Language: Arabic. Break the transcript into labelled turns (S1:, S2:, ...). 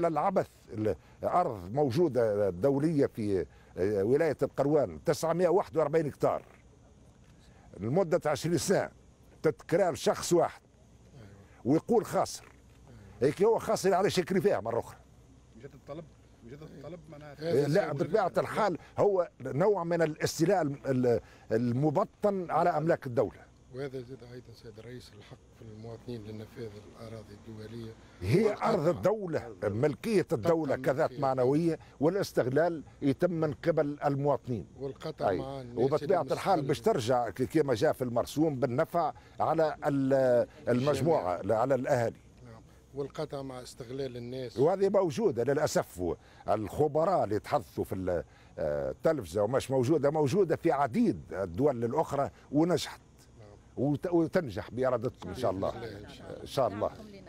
S1: لولا العبث أرض موجودة دولية في ولاية القروان 941 هكتار لمدة 20 سنة تتكرار شخص واحد ويقول خاسر هيك هو خاسر على شكري فيها مرة أخرى
S2: جات الطلب جات الطلب معناها إيه، لا
S1: بطبيعة الحال هو نوع من الاستيلاء المبطن على أملاك الدولة
S3: وهذا زاد ايضا سيد الرئيس الحق في المواطنين لنفاذ الاراضي الدوليه
S1: هي ارض الدوله ملكيه الدوله كذات معنويه والاستغلال يتم من قبل المواطنين
S4: والقطع طيب. مع وبطبيعه الحال باش
S1: ترجع كما جاء في المرسوم بالنفع على المجموعه على الاهالي
S5: نعم. والقطع مع استغلال الناس
S1: وهذه موجودة للأسف الخبراء اللي تحدثوا في آه، التلفزة ومش موجودة موجودة في عديد الدول الأخرى ونجحت وتنجح بارادتكم ان شاء الله ان شاء الله